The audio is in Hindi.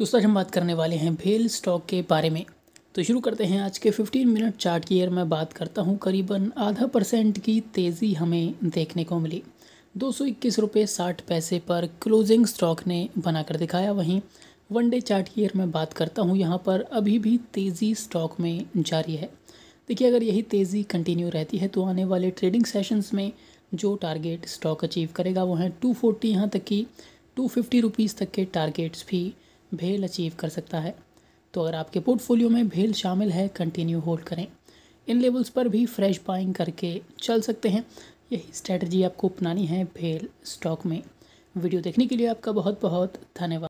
दोस्तों आज हम बात करने वाले हैं भेल स्टॉक के बारे में तो शुरू करते हैं आज के 15 मिनट चार्ट की ईयर मैं बात करता हूं करीबन आधा परसेंट की तेज़ी हमें देखने को मिली दो सौ इक्कीस रुपये साठ पैसे पर क्लोजिंग स्टॉक ने बनाकर दिखाया वहीं वन डे चार्ट की ईयर मैं बात करता हूं यहां पर अभी भी तेज़ी स्टॉक में जारी है देखिए अगर यही तेज़ी कंटिन्यू रहती है तो आने वाले ट्रेडिंग सेशंस में जो टारगेट स्टॉक अचीव करेगा वो हैं टू फोर्टी यहाँ तक की टू फिफ्टी रुपीज़ तक के टारगेट्स भी भेल अचीव कर सकता है तो अगर आपके पोर्टफोलियो में भेल शामिल है कंटिन्यू होल्ड करें इन लेवल्स पर भी फ्रेश बाइंग करके चल सकते हैं यही स्ट्रैटी आपको अपनानी है भेल स्टॉक में वीडियो देखने के लिए आपका बहुत बहुत धन्यवाद